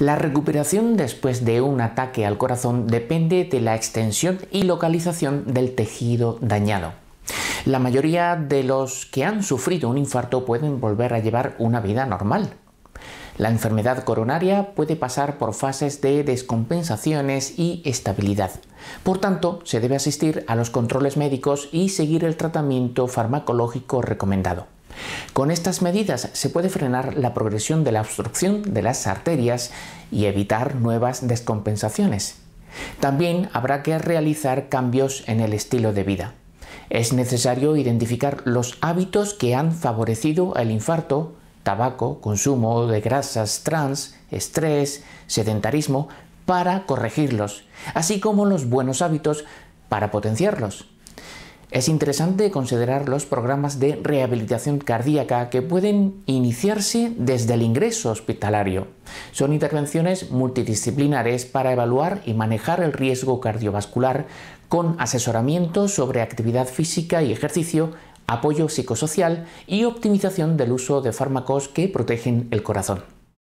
La recuperación después de un ataque al corazón depende de la extensión y localización del tejido dañado. La mayoría de los que han sufrido un infarto pueden volver a llevar una vida normal. La enfermedad coronaria puede pasar por fases de descompensaciones y estabilidad. Por tanto, se debe asistir a los controles médicos y seguir el tratamiento farmacológico recomendado. Con estas medidas se puede frenar la progresión de la obstrucción de las arterias y evitar nuevas descompensaciones. También habrá que realizar cambios en el estilo de vida. Es necesario identificar los hábitos que han favorecido el infarto, tabaco, consumo de grasas trans, estrés, sedentarismo, para corregirlos, así como los buenos hábitos para potenciarlos. Es interesante considerar los programas de rehabilitación cardíaca que pueden iniciarse desde el ingreso hospitalario. Son intervenciones multidisciplinares para evaluar y manejar el riesgo cardiovascular con asesoramiento sobre actividad física y ejercicio, apoyo psicosocial y optimización del uso de fármacos que protegen el corazón.